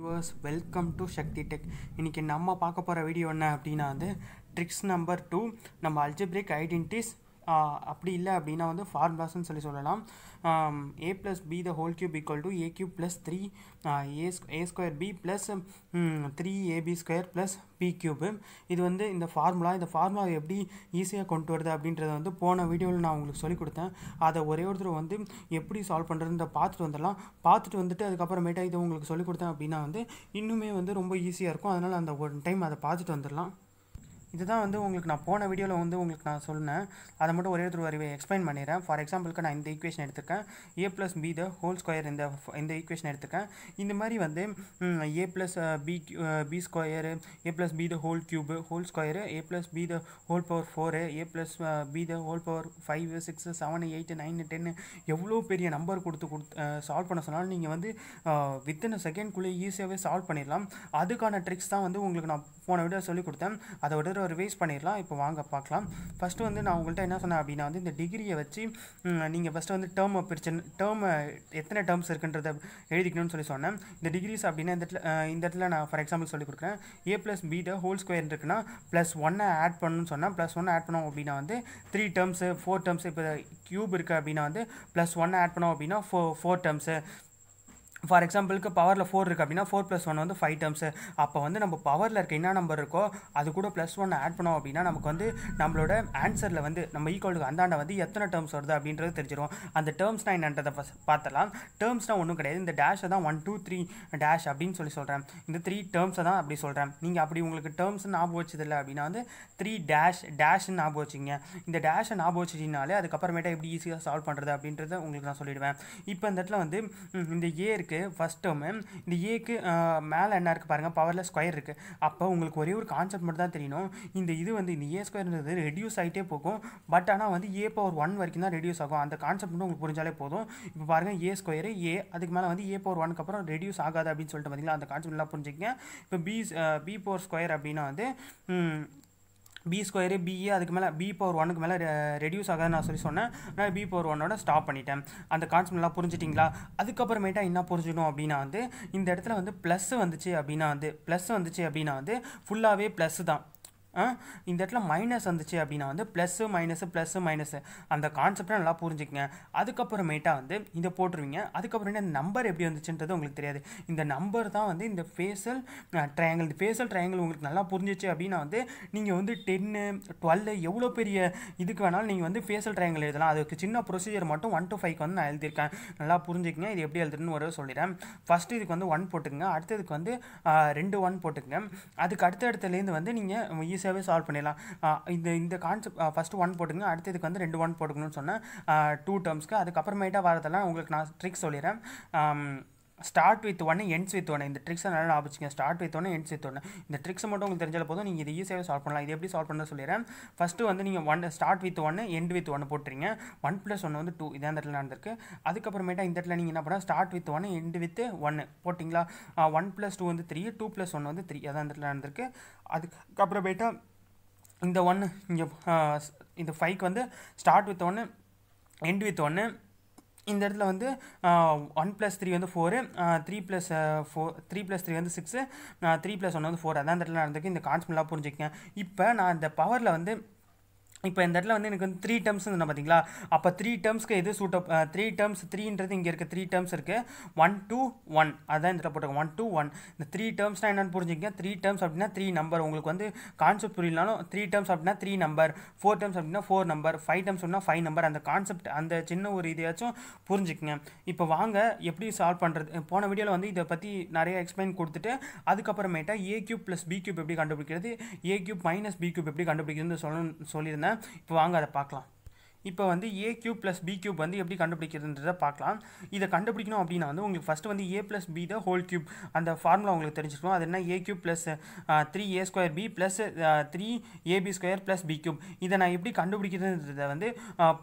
viewers welcome to Sakthi tech இன்றைக்கி நம்ம பார்க்க போகிற வீடியோ என்ன அப்படின்னா வந்து ட்ரிக்ஸ் நம்பர் டூ நம்ம அல்ஜிப்ரிக் ஐடென்டிஸ் அப்படி இல்லை அப்படின்னா வந்து ஃபார்முலாஸ்ன்னு சொல்லி சொல்லலாம் A plus B the whole cube equal to A cube plus three A A square B plus three A B square plus B cube இது வந்து இந்த ஃபார்முலா இந்த ஃபார்முலா எப்படி ஈஸியாக கொண்டு வருது அப்படின்றத வந்து போன வீடியோவில் நான் உங்களுக்கு சொல்லிக் கொடுத்தேன் அதை ஒரே ஒருத்தர் வந்து எப்படி சால்வ் பண்ணுறதுன்ற பார்த்துட்டு வந்துடலாம் பார்த்துட்டு வந்துட்டு அதுக்கப்புறமேட்டாக இதை உங்களுக்கு சொல்லிக் கொடுத்தேன் அப்படின்னா வந்து இன்னுமே வந்து ரொம்ப ஈஸியாக இருக்கும் அதனால் அந்த ஒன் டைம் அதை பார்த்துட்டு வந்துடலாம் இதுதான் வந்து உங்களுக்கு நான் போன வீடியோவில் வந்து உங்களுக்கு நான் சொன்னேன் அதை மட்டும் ஒரே ஒரு வரைவே எக்ஸ்பிளைன் பண்ணிடுறேன் ஃபார் எக்ஸாம்பிளுக்கு நான் இந்த ஈக்குவேஷன் எடுத்துருக்கேன் A plus B the whole square இந்த இந்த ஈக்குவேஷன் எடுத்துக்கேன் இந்த மாதிரி வந்து A plus B B square A plus B the whole cube whole square A plus B the whole power four A plus B the whole power five six seven eight nine ten எவ்வளோ பெரிய number கொடுத்து கொடுத்து solve uh, பண்ண சொன்னாலும் நீங்கள் வந்து within செகண்ட்குள்ளே ஈஸியாகவே solve பண்ணிடலாம் அதுக்கான ட்ரிக்ஸ் தான் வந்து உங்களுக்கு நான் போன வீடியோ சொல்லி கொடுத்தேன் அதை விட ரிவைஸ் பண்ணிடலாம் இப்போ வாங்க பார்க்கலாம் ஃபஸ்ட்டு வந்து நான் உங்கள்கிட்ட என்ன சொன்னேன் அப்படின்னா வந்து இந்த டிகிரியை வச்சு நீங்கள் ஃபஸ்ட்டு வந்து டேர்மை பிரிச்சு டேர்மை எத்தனை டேர்ம்ஸ் இருக்குன்றதை எழுதிக்கணும்னு சொல்லி சொன்னேன் இந்த டிகிரிஸ் அப்படின்னா இந்த இடத்துல இந்த இடத்துல நான் ஃபார் எக்ஸாம்பிள் சொல்லி கொடுக்குறேன் A plus B whole square இருக்குன்னா ப்ளஸ் ஒன்னை ஆட் பண்ணணும்னு சொன்னால் ப்ளஸ் ஒன்று ஆட் பண்ணோம் அப்படின்னா வந்து த்ரீ டேர்ம்ஸு ஃபோர் டேர்ம்ஸ் இப்போ க்யூப் இருக்குது அப்படின்னா வந்து ப்ளஸ் ஒன்னை ஆட் பண்ணோம் அப்படின்னா ஃபோ ஃபோர் டேர்ம்ஸு ஃபார் எக்ஸாம்பிளுக்கு பவரில் ஃபோர் இருக்குது அப்படின்னா ஃபோர் ப்ளஸ் ஒன் வந்து ஃபைவ் டேர்ம்ஸு அப்போ வந்து நம்ம பவரில் இருக்க என்ன நம்பர் இருக்கோ அது கூட ப்ளஸ் ஒன் ஆட் பண்ணோம் அப்படின்னா நமக்கு வந்து நம்மளோட ஆன்சரில் வந்து நம்ம ஈக்குவலுக்கு அந்தாண்டை வந்து எத்தனை டேர்ம்ஸ் வருது அப்படின்றது தெரிஞ்சிடும் அந்த டேர்ம்ஸ்னால் என்னன்றதை பார்த்தலாம் டேர்ம்ஸ்னால் ஒன்றும் கிடையாது இந்த டேஷை தான் ஒன் டூ த்ரீ டேஷ் அப்படின்னு சொல்லி சொல்கிறேன் இந்த த்ரீ டேர்ம்ஸை தான் அப்படி சொல்கிறேன் நீங்கள் அப்படி உங்களுக்கு டேர்ம்ஸ் ஞாபகம் வச்சதில்லை அப்படின்னா வந்து த்ரீ டேஷ் டேஷ்னு ஞாபகம் வச்சுங்க இந்த டேஷை ஞாபகம் வச்சிட்டினாலே அதுக்கப்புறமேட்டா எப்படி ஈஸியாக சால்வ் பண்ணுறது அப்படின்றத உங்களுக்கு நான் சொல்லிவிடுவேன் இப்போ இந்த இடத்துல வந்து இந்த ஏ இதுக்கு ஃபஸ்ட் டேர்மு இந்த ஏக்கு மேலே என்ன இருக்குது பாருங்கள் பவரில் ஸ்கொயர் இருக்குது அப்போ உங்களுக்கு ஒரே ஒரு கான்செப்ட் மட்டும் தான் தெரியணும் இந்த இது வந்து இந்த ஏ ஸ்கொயர்ன்றது ரெடியூஸ் ஆகிட்டே போகும் பட் ஆனால் வந்து ஏ பவர் ஒன் வரைக்கும் தான் ரெடியூஸ் ஆகும் அந்த கான்செப்ட் மட்டும் உங்களுக்கு புரிஞ்சாலே போதும் இப்போ பாருங்கள் ஏ ஸ்கொயர் ஏ அதுக்கு மேலே வந்து ஏ பவர் ஒனுக்கு அப்புறம் ரெடியூஸ் ஆகாது அப்படின்னு சொல்லிட்டு பார்த்தீங்களா அந்த கான்செப்ட் நல்லா புரிஞ்சுக்கங்க இப்போ பி பி பவர் ஸ்கொயர் அப்படின்னா வந்து பி ஸ்கொயரு பிஏ அதுக்கு மேலே பி பவர் ஒனுக்கு மேலே ரெடியூஸ் ஆகாது நான் சொல்லி சொன்னேன் நான் பி பவர் ஒன்னோட ஸ்டாப் பண்ணிட்டேன் அந்த கான்செப்ட்லாம் புரிஞ்சிட்டிங்களா அதுக்கப்புறமேட்டா என்ன புரிஞ்சிடும் அப்படின்னா வந்து இந்த இடத்துல வந்து ப்ளஸ் வந்துச்சு அப்படின்னா வந்து ப்ளஸ் வந்துச்சு அப்படின்னா வந்து ஃபுல்லாகவே ப்ளஸ் தான் இந்த இடத்துல மைனஸ் வந்துச்சு அப்படின்னா வந்து ப்ளஸ்ஸு மைனஸு ப்ளஸ்ஸு மைனஸு அந்த கான்செப்டை நல்லா புரிஞ்சுக்கங்க அதுக்கப்புறமேட்டா வந்து இதை போட்டுருவீங்க அதுக்கப்புறம் இந்த நம்பர் எப்படி வந்துச்சுன்றது உங்களுக்கு தெரியாது இந்த நம்பர் தான் வந்து இந்த ஃபேஷியல் ட்ரையாங்கிள் இந்த ஃபேஷியல் ட்ரையாங்கிள் உங்களுக்கு நல்லா புரிஞ்சிச்சு அப்படின்னா வந்து நீங்கள் வந்து டென்னு டுவெல்லு எவ்வளோ பெரிய இதுக்கு வேணாலும் நீங்கள் வந்து ஃபேஷியல் ட்ரையாங்கிள் எழுதலாம் அதுக்கு சின்ன ப்ரொசீஜர் மட்டும் ஒன் டு ஃபைவ்க்கு வந்து நான் எழுதியிருக்கேன் நல்லா புரிஞ்சுக்கங்க இது எப்படி எழுதுன்னு ஒரு சொல்லிடுறேன் ஃபஸ்ட்டு இதுக்கு வந்து ஒன் போட்டுக்கோங்க அடுத்ததுக்கு வந்து ரெண்டு ஒன் போட்டுக்கோங்க அதுக்கு அடுத்த இடத்துலேருந்து வந்து நீங்கள் ஈஸியாக ஈஸியாகவே சால்வ் பண்ணிடலாம் இந்த இந்த கான்செப்ட் ஃபஸ்ட்டு ஒன் போட்டுங்க அடுத்ததுக்கு வந்து ரெண்டு ஒன் போட்டுக்கணும்னு சொன்னேன் டூ டேர்ம்ஸ்க்கு அதுக்கப்புறமேட்டா வரதெல்லாம் உங்களுக்கு நான் ட்ரிக் சொல்லிடுறேன் ஸ்டார்ட் வித் ஒன்று எண்ட்ஸ் வித் ஒன்று இந்த ட்ரிக்ஸை நல்லா ஞாபகம் ஸ்டார்ட் வித் ஒன்று எண்ட்ஸ் வித் ஒன்று இந்த ட்ரிக்ஸ் மட்டும் உங்களுக்கு தெரிஞ்சால் போதும் நீங்கள் இது ஈஸியாக சால்வ் பண்ணலாம் இது எப்படி சால்வ் பண்ண சொல்லிடுறேன் ஃபஸ்ட்டு வந்து நீங்கள் ஒன் ஸ்டார்ட் வித் ஒன்று எண்ட் வித் ஒன்று போட்டுறீங்க ஒன் ப்ளஸ் ஒன்று வந்து டூ இதான் இடத்துல நடந்திருக்கு அதுக்கப்புறமேட்டா இந்த இடத்துல நீங்கள் என்ன பண்ணால் ஸ்டார்ட் வித் ஒன்று எண்ட் வித் ஒன்று போட்டிங்களா ஒன் ப்ளஸ் டூ வந்து த்ரீ டூ ப்ளஸ் ஒன் வந்து த்ரீ அதான் இடத்துல நடந்திருக்கு அதுக்கப்புறமேட்டா இந்த ஒன்று இங்கே இந்த ஃபைவ்க்கு வந்து ஸ்டார்ட் வித் ஒன்று எண்ட் வித் ஒன்று இந்த இடத்துல வந்து ஒன் ப்ளஸ் த்ரீ வந்து four three plus four three plus three வந்து சிக்ஸு த்ரீ ப்ளஸ் ஒன் வந்து ஃபோர் அதான் இந்த இடத்துல நடந்திருக்கு இந்த கான்ஸ்மெல்லாம் புரிஞ்சுக்கங்க இப்போ நான் இந்த பவரில் வந்து இப்போ இந்த இடத்துல வந்து எனக்கு வந்து த்ரீ டேர்ம்ஸ் இருந்தால் பார்த்தீங்களா அப்போ த்ரீ டேர்ம்ஸ்க்கு எது சூட் அப் த்ரீ டேர்ம்ஸ் த்ரீன்றது இங்கே இருக்க த்ரீ டேர்ம்ஸ் இருக்குது ஒன் டூ ஒன் அதான் இந்த போட்டிருக்கோம் ஒன் டூ ஒன் இந்த த்ரீ டேர்ம்ஸ்னால் என்னென்னு புரிஞ்சுக்கிங்க த்ரீ டேர்ம்ஸ் அப்படின்னா த்ரீ நம்பர் உங்களுக்கு வந்து கான்செப்ட் புரியலனாலும் த்ரீ டேர்ம்ஸ் அப்படின்னா த்ரீ நம்பர் ஃபோர் டேர்ம்ஸ் அப்படின்னா ஃபோர் நம்பர் ஃபைவ் டேர்ம்ஸ் அப்படின்னா ஃபைவ் நம்பர் அந்த கான்செப்ட் அந்த சின்ன ஒரு இதையாச்சும் புரிஞ்சுக்கங்க இப்போ வாங்க எப்படி சால்வ் பண்ணுறது போன வீடியோவில் வந்து இதை பற்றி நிறைய எக்ஸ்பிளைன் கொடுத்துட்டு அதுக்கப்புறமேட்டா A cube plus B cube எப்படி கண்டுபிடிக்கிறது A cube minus B cube எப்படி கண்டுபிடிக்கிறது சொல்லணும் சொல்லியிருந்தேன் என்ன இப்போ வாங்க அதை பார்க்கலாம் இப்போ வந்து A cube plus B cube வந்து எப்படி கண்டுபிடிக்கிறதுன்றதை பார்க்கலாம் இதை கண்டுபிடிக்கணும் அப்படின்னா வந்து உங்களுக்கு ஃபஸ்ட்டு வந்து A plus B the whole cube அந்த ஃபார்முலா உங்களுக்கு தெரிஞ்சிருக்கும் அது என்ன A cube plus three A square B plus three A B square plus B cube இதை நான் எப்படி கண்டுபிடிக்கிறதுன்றதை வந்து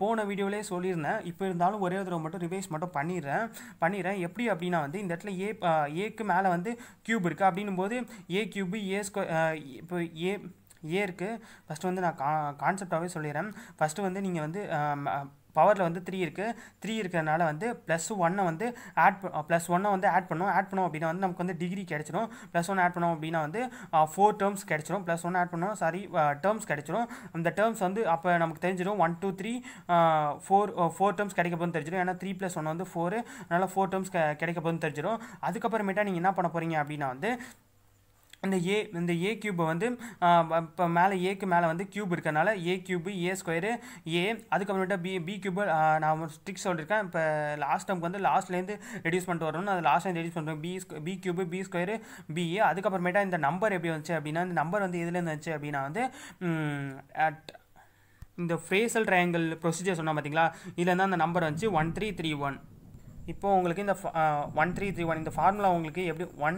போன வீடியோவிலே சொல்லியிருந்தேன் இப்போ இருந்தாலும் ஒரே தடவை மட்டும் ரிவைஸ் மட்டும் பண்ணிடுறேன் பண்ணிடுறேன் எப்படி அப்படின்னா வந்து இந்த இடத்துல ஏ ஏக்கு மேலே வந்து கியூப் இருக்குது அப்படின்னும் போது ஏ கியூபு ஏ ஸ்கொயர் இப்போ ஏ ஏ இருக்குது ஃபஸ்ட்டு வந்து நான் கா கான்செப்டாகவே சொல்லிடுறேன் ஃபஸ்ட்டு வந்து நீங்கள் வந்து பவரில் வந்து த்ரீ இருக்குது த்ரீ இருக்கிறனால வந்து ப்ளஸ் ஒன்னை வந்து ஆட் ப்ளஸ் ஒன்னை வந்து ஆட் பண்ணோம் ஆட் பண்ணோம் அப்படின்னா வந்து நமக்கு வந்து டிகிரி கிடச்சிரும் ப்ளஸ் ஒன் ஆட் பண்ணோம் அப்படின்னா வந்து ஃபோர் டேர்ம்ஸ் கிடச்சிரும் ப்ளஸ் ஒன் ஆட் பண்ணோம் சாரி டேர்ம்ஸ் கிடச்சிரும் அந்த டேர்ம்ஸ் வந்து அப்போ நமக்கு தெரிஞ்சிடும் one two three four four terms கிடைக்க போதும் தெரிஞ்சிடும் ஏன்னா த்ரீ ப்ளஸ் ஒன் வந்து ஃபோர் அதனால் ஃபோர் டேர்ம்ஸ் கிடைக்க போதும் தெரிஞ்சிடும் அதுக்கப்புறமேட்டா நீங்கள் என்ன பண்ண போகிறீங்க அப்படின்னா வந்து இந்த ஏ இந்த ஏ கியூபை வந்து இப்போ மேலே ஏக்கு மேலே வந்து கியூப் இருக்கனால A cube A square A அதுக்கப்புறமேட்டா பி பி கியூபு நான் ஒரு சொல்லியிருக்கேன் இப்போ லாஸ்ட் டைமுக்கு வந்து லாஸ்ட்லேருந்து ரெடியூஸ் பண்ணிட்டு வரணும் அது லாஸ்ட்லேருந்து ரெடியூஸ் பண்ணுறோம் B B cube B square B அதுக்கப்புறமேட்டா இந்த நம்பர் எப்படி வந்துச்சு அப்படின்னா இந்த நம்பர் வந்து எதுலேருந்து வந்துச்சு அப்படின்னா வந்து இந்த ஃப்ரேசல் ட்ரையாங்கிள் ப்ரொசீஜர் சொன்னால் பார்த்தீங்களா இதில் தான் அந்த நம்பர் வந்துச்சு ஒன் த்ரீ த்ரீ ஒன் இப்போது உங்களுக்கு இந்த ஒன் த்ரீ த்ரீ ஒன் இந்த ஃபார்முலா உங்களுக்கு எப்படி ஒன்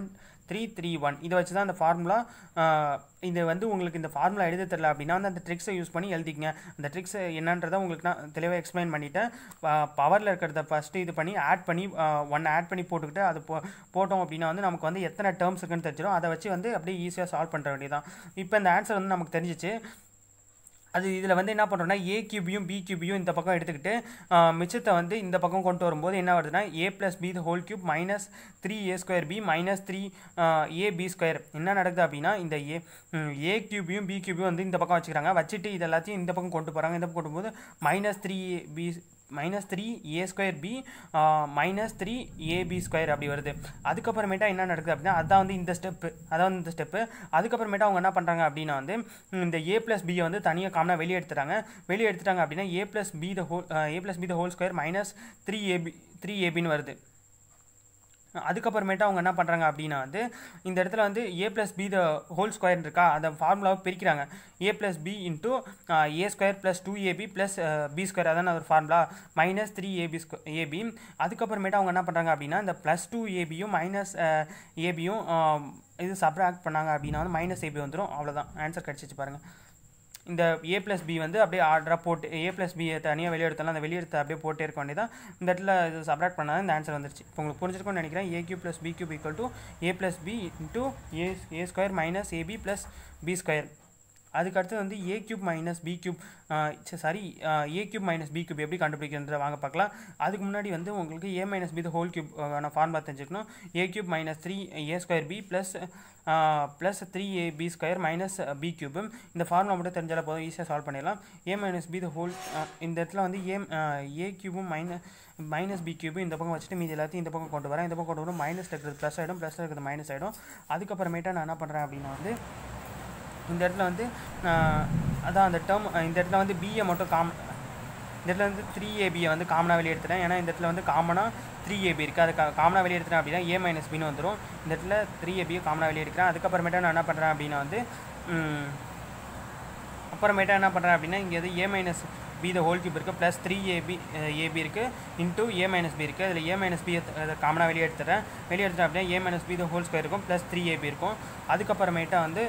த்ரீ த்ரீ ஒன் இதை வச்சு தான் அந்த ஃபார்முலா இது வந்து உங்களுக்கு இந்த ஃபார்முலா எழுத தெரில அப்படின்னா வந்து அந்த ட்ரிக்ஸை யூஸ் பண்ணி எழுதிக்கங்க அந்த ட்ரிக்ஸ் என்னன்றதை உங்களுக்கு நான் தெளிவாக எக்ஸ்பிளைன் பண்ணிவிட்டேன் பவரில் இருக்கிறத ஃபஸ்ட்டு இது பண்ணி ஆட் பண்ணி ஒன் ஆட் பண்ணி போட்டுக்கிட்டு அது போ போட்டோம் அப்படின்னா வந்து நமக்கு வந்து எத்தனை டேர்ம்ஸ் இருக்குன்னு தெரிஞ்சிடும் அதை வச்சு வந்து அப்படியே ஈஸியாக சால்வ் பண்ணுற வேண்டியதான் இப்போ இந்த ஆன்சர் வந்து நமக்கு தெரிஞ்சிச்சு அது இதில் வந்து என்ன பண்ணுறோம்னா ஏ கியூபியும் பி கியூபியும் இந்த பக்கம் எடுத்துக்கிட்டு மிச்சத்தை வந்து இந்த பக்கம் கொண்டு வரும்போது என்ன வருதுன்னா A plus B whole cube minus three A square B minus three A B square என்ன நடக்குது அப்படின்னா இந்த ஏ ஏ கியூபியும் பி கியூபியும் வந்து இந்த பக்கம் வச்சுக்கிறாங்க வச்சுட்டு இது எல்லாத்தையும் இந்த பக்கம் கொண்டு போகிறாங்க இந்த பக்கம் கொண்டு போது minus three B minus three A square B minus three A B square அப்படி வருது அதுக்கப்புறமேட்டா என்ன நடக்குது அப்படின்னா அதான் வந்து இந்த ஸ்டெப்பு அதான் வந்து இந்த ஸ்டெப்பு அதுக்கப்புறமேட்டா அவங்க என்ன பண்ணுறாங்க அப்படின்னா வந்து இந்த ஏ ப்ளஸ் பியை வந்து தனியாக காமனாக வெளியே எடுத்துட்டாங்க வெளியே எடுத்துட்டாங்க அப்படின்னா A plus B the whole A plus B the whole square minus three A B three ஏபின்னு வருது அதுக்கப்புறமேட்டு அவங்க என்ன பண்ணுறாங்க அப்படின்னா வந்து இந்த இடத்துல வந்து A plus B the whole square இருக்கா அந்த ஃபார்முலாவை பிரிக்கிறாங்க A plus B into A square plus two AB plus B square அதான் ஒரு formula minus three A B square A B அதுக்கப்புறமேட்டு அவங்க என்ன பண்ணுறாங்க அப்படின்னா இந்த ப்ளஸ் டூ ஏபியும் மைனஸ் ஏபியும் இது சப்ராக்ட் பண்ணாங்க அப்படின்னா வந்து மைனஸ் ஏபி வந்துடும் அவ்வளோதான் ஆன்சர் கிடச்சிச்சு பாருங்கள் இந்த ஏ ப்ளஸ் பி வந்து அப்படியே ஆர்டராக போட்டு ஏ ப்ளஸ் பி தனியாக வெளியெடுத்தாலும் அந்த வெளியெடுத்து அப்படியே போட்டே இருக்க வேண்டியதான் இந்த இடத்துல இது சப்ராக்ட் பண்ணால் இந்த ஆன்சர் வந்துருச்சு இப்போ உங்களுக்கு புரிஞ்சிருக்கும்னு நினைக்கிறேன் A cube plus B cube equal to A plus B into A A square minus A B plus B square அதுக்கு அதுக்கடுத்து வந்து A cube minus B cube sorry A cube minus B cube எப்படி கண்டுபிடிக்கிறத வாங்க பார்க்கலாம் அதுக்கு முன்னாடி வந்து உங்களுக்கு A minus B the whole cube நான் ஃபார்முலா தெரிஞ்சுக்கணும் A cube minus three A square B plus plus three A B square minus B cube இந்த ஃபார்முலா மட்டும் தெரிஞ்சால போதும் ஈஸியாக சால்வ் பண்ணிடலாம் A minus B the whole இந்த இடத்துல வந்து ஏ ஏ கியூபும் மைனஸ் மைனஸ் பி கியூபும் இந்த பக்கம் வச்சுட்டு மீதி எல்லாத்தையும் இந்த பக்கம் கொண்டு வரேன் இந்த பக்கம் கொண்டு வரும் மைனஸ் இருக்கிறது ப்ளஸ் ஆகிடும் ப்ளஸ் இருக்கிறது மைனஸ் ஆகிடும் அதுக்கப்புறமேட்டா நான் என்ன பண்ணுறேன் அப்படின்னா வந்து இந்த இடத்துல வந்து அதான் அந்த டேர்ம் இந்த இடத்துல வந்து பிஏ மட்டும் காம் இந்த இடத்துல வந்து த்ரீ ஏபியை வந்து காமனாக வெளியே எடுத்துட்டேன் ஏன்னா இந்த இடத்துல வந்து காமனாக த்ரீ ஏபி இருக்குது அது காமனாக வெளியே எடுத்துட்டேன் அப்படின்னா ஏ மைனஸ் பின்னு வந்துடும் இந்த இடத்துல த்ரீ ஏபியை காமனாக வெளியே எடுக்கிறேன் அதுக்கப்புறமேட்டா நான் என்ன பண்ணுறேன் அப்படின்னா வந்து அப்புறமேட்டா என்ன பண்ணுறேன் அப்படின்னா இங்கே வந்து A minus B the whole cube இருக்குது ப்ளஸ் த்ரீ ஏபி ஏபி இருக்குது இன்ட்டு ஏ மைனஸ் பி இருக்குது அதில் ஏ மைனஸ் பி காமனாக வெளியே எடுத்துகிறேன் வெளியே எடுத்துட்டேன் அப்படின்னா A minus B the whole square இருக்கும் ப்ளஸ் த்ரீ ஏபி இருக்கும் அதுக்கப்புறமேட்டா வந்து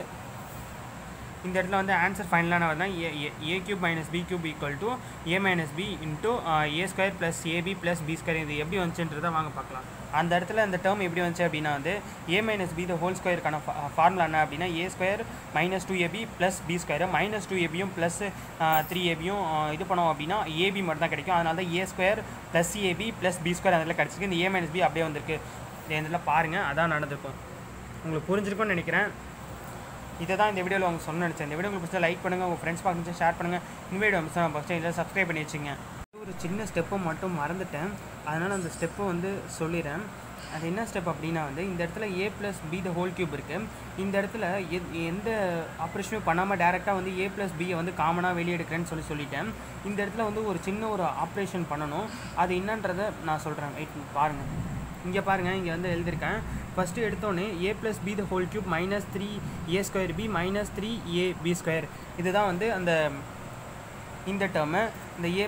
இந்த இடத்துல வந்து ஆன்சர் ஃபைனலான தான் A A cube minus B cube equal to A minus B into A square plus AB plus B square இது எப்படி வந்துச்சுன்றதை வாங்க பார்க்கலாம் அந்த இடத்துல அந்த டேர்ம் எப்படி வந்துச்சு அப்படின்னா வந்து A minus B the whole ஸ்கொயருக்கான ஃபார்முலா என்ன அப்படின்னா A square minus two AB plus B square minus two ஏபியும் ப்ளஸ் த்ரீ ஏபியும் இது பண்ணோம் அப்படின்னா ஏபி மட்டும் தான் கிடைக்கும் அதனால தான் A square plus AB plus B square அதில் கிடச்சிருக்கு இந்த ஏ மைனஸ் பி அப்படியே வந்திருக்கு இதெல்லாம் பாருங்கள் அதான் நடந்திருக்கும் உங்களுக்கு புரிஞ்சிருக்கும்னு நினைக்கிறேன் இதை தான் இந்த வீடியோவில் அவங்க சொன்ன நினச்சேன் இந்த வீடியோ உங்களுக்கு லைக் பண்ணுங்கள் உங்கள் ஃப்ரெண்ட்ஸ் பார்க்க ஷேர் பண்ணுங்கள் இந்த வீடியோ மிஸ் ஃபஸ்ட் இதில் சப்ஸ்கிரைப் பண்ணி வச்சுங்க ஒரு சின்ன ஸ்டெப்பை மட்டும் மறந்துட்டேன் அதனால் அந்த ஸ்டெப்பை வந்து சொல்லிடுறேன் அது என்ன ஸ்டெப் அப்படின்னா வந்து இந்த இடத்துல A plus B the whole cube இருக்குது இந்த இடத்துல எந்த ஆப்ரேஷனும் பண்ணாமல் டேரெக்டாக வந்து ஏ ப்ளஸ் பியை வந்து காமனாக வெளியெடுக்கிறேன்னு சொல்லி சொல்லிட்டேன் இந்த இடத்துல வந்து ஒரு சின்ன ஒரு ஆப்ரேஷன் பண்ணணும் அது என்னன்றதை நான் சொல்கிறேன் வெயிட் பாருங்கள் இங்கே பாருங்கள் இங்கே வந்து எழுதியிருக்கேன் ஃபஸ்ட்டு எடுத்தோன்னே A plus B the whole cube minus three A square B minus three A B square இதுதான் வந்து அந்த இந்த டேர்மு இந்த A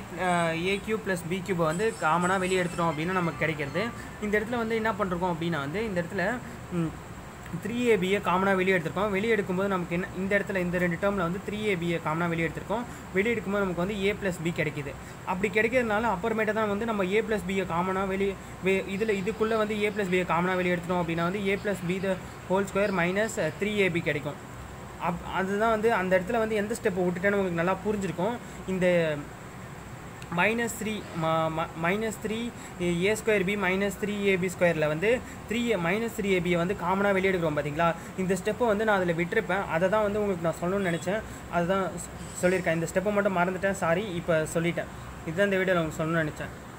A cube plus B கியூபை வந்து காமனாக வெளியே எடுத்துட்டோம் அப்படின்னா நமக்கு கிடைக்கிறது இந்த இடத்துல வந்து என்ன பண்ணுறோம் அப்படின்னா வந்து இந்த இடத்துல த்ரீ ஏபியை காமனாக வெளியே எடுத்திருக்கோம் வெளியே எடுக்கும்போது நமக்கு என்ன இந்த இடத்துல இந்த ரெண்டு டேர்மில் வந்து த்ரீ ஏபியை காமனாக வெளியே எடுத்திருக்கோம் வெளியே எடுக்கும்போது நமக்கு வந்து ஏ ப்ளஸ் பி கிடைக்கிது அப்படி கிடைக்கிறதுனால அப்புறமேட்டு தான் வந்து நம்ம ஏ ப்ளஸ் பியை காமனாக வெளியே இதில் இதுக்குள்ளே வந்து ஏ ப்ளஸ் பியை காமனாக வெளியே எடுத்துட்டோம் அப்படின்னா வந்து A plus B the whole square minus three AB கிடைக்கும் அப் அதுதான் வந்து அந்த இடத்துல வந்து எந்த ஸ்டெப்பை விட்டுட்டேன்னு உங்களுக்கு நல்லா புரிஞ்சிருக்கும் இந்த minus three minus three A square B minus three AB ஸ்கொயரில் வந்து த்ரீ மைனஸ் த்ரீ ஏபியை வந்து காமனாக வெளியெடுக்கிறோம் பார்த்தீங்களா இந்த ஸ்டெப்பை வந்து நான் அதில் விட்டுருப்பேன் அதை தான் வந்து உங்களுக்கு நான் சொல்லணும்னு நினச்சேன் அதுதான் சொல்லியிருக்கேன் இந்த ஸ்டெப்பை மட்டும் மறந்துட்டேன் சாரி இப்போ சொல்லிட்டேன் இதுதான் இந்த வீடியோவில் உங்களுக்கு சொல்லணும்னு நினச்சேன்